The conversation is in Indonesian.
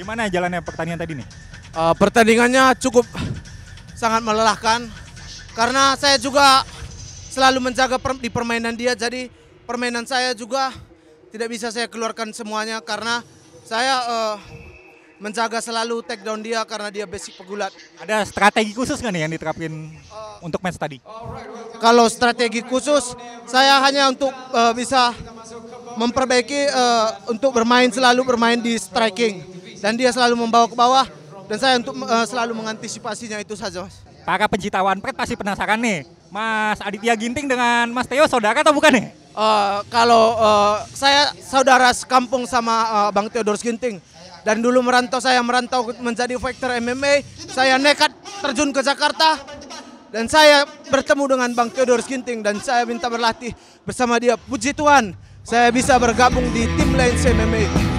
Gimana jalannya pertandingan tadi nih? Uh, pertandingannya cukup sangat melelahkan karena saya juga selalu menjaga per, di permainan dia jadi permainan saya juga tidak bisa saya keluarkan semuanya karena saya uh, menjaga selalu take down dia karena dia basic pegulat. Ada strategi khusus nggak nih yang diterapin uh, untuk match tadi? Kalau strategi khusus saya hanya untuk uh, bisa memperbaiki uh, untuk bermain selalu bermain di striking dan dia selalu membawa ke bawah dan saya untuk uh, selalu mengantisipasinya itu saja mas. Para pencinta Wanpret pasti penasaran nih, Mas Aditya Ginting dengan Mas Teo saudara atau bukan nih? Uh, kalau uh, saya saudara sekampung sama uh, Bang Theodorus Ginting dan dulu merantau saya merantau menjadi fighter MMA, saya nekat terjun ke Jakarta dan saya bertemu dengan Bang Theodorus Ginting dan saya minta berlatih bersama dia. Puji Tuhan, saya bisa bergabung di tim lain MMA.